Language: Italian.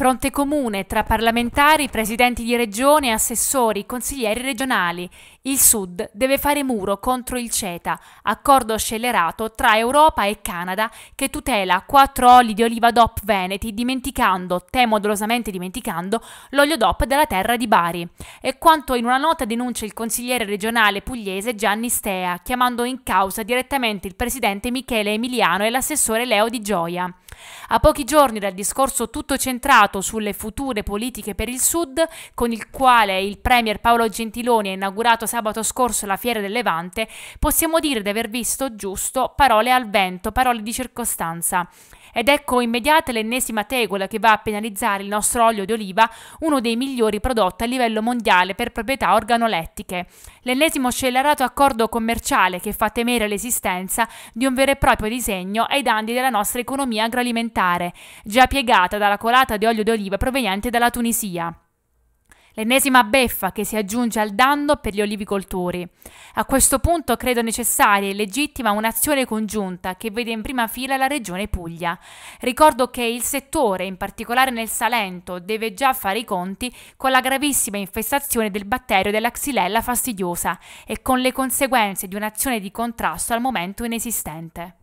Fronte comune tra parlamentari, presidenti di regione, assessori, consiglieri regionali. Il Sud deve fare muro contro il CETA, accordo scellerato tra Europa e Canada che tutela quattro oli di oliva DOP veneti, dimenticando, temo dolosamente dimenticando, l'olio DOP della terra di Bari. E quanto in una nota denuncia il consigliere regionale pugliese Gianni Stea, chiamando in causa direttamente il presidente Michele Emiliano e l'assessore Leo Di Gioia. A pochi giorni dal discorso tutto centrato sulle future politiche per il Sud, con il quale il Premier Paolo Gentiloni ha inaugurato sabato scorso la Fiera del Levante, possiamo dire di aver visto giusto parole al vento, parole di circostanza. Ed ecco immediata l'ennesima tegola che va a penalizzare il nostro olio di oliva, uno dei migliori prodotti a livello mondiale per proprietà organolettiche. L'ennesimo scellerato accordo commerciale che fa temere l'esistenza di un vero e proprio disegno ai danni della nostra economia agroalimentare alimentare, già piegata dalla colata di olio d'oliva proveniente dalla Tunisia. L'ennesima beffa che si aggiunge al danno per gli olivicoltori. A questo punto credo necessaria e legittima un'azione congiunta che vede in prima fila la regione Puglia. Ricordo che il settore, in particolare nel Salento, deve già fare i conti con la gravissima infestazione del batterio della xylella fastidiosa e con le conseguenze di un'azione di contrasto al momento inesistente.